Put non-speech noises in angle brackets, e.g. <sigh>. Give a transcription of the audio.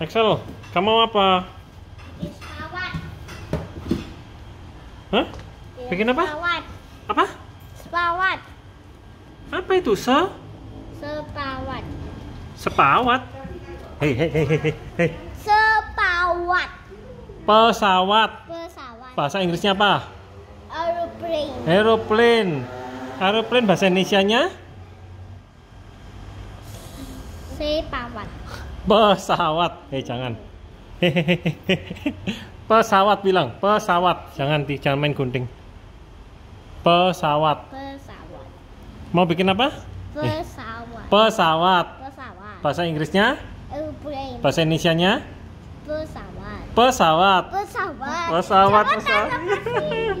Excel, kamu mau apa? Pesawat. Hah? Ya, Bikin apa? Pesawat. Apa? Pesawat. Apa itu Sa? Sepawat. Sepawat. Hei hei hei hei hei. Sepawat. Pesawat. Pesawat. Bahasa Inggrisnya apa? Aeroplane. Aeroplane. Aeroplane bahasa Indonesianya? Sepawat pesawat eh hey, jangan <laughs> pesawat bilang pesawat jangan di jangan main gunting pesawat pesawat mau bikin apa eh. pesawat eh, pesawat pesawat bahasa Inggrisnya Airplane. Eh, bahasa Indonesia? pesawat pesawat pesawat pesawat, pesawat. pesawat.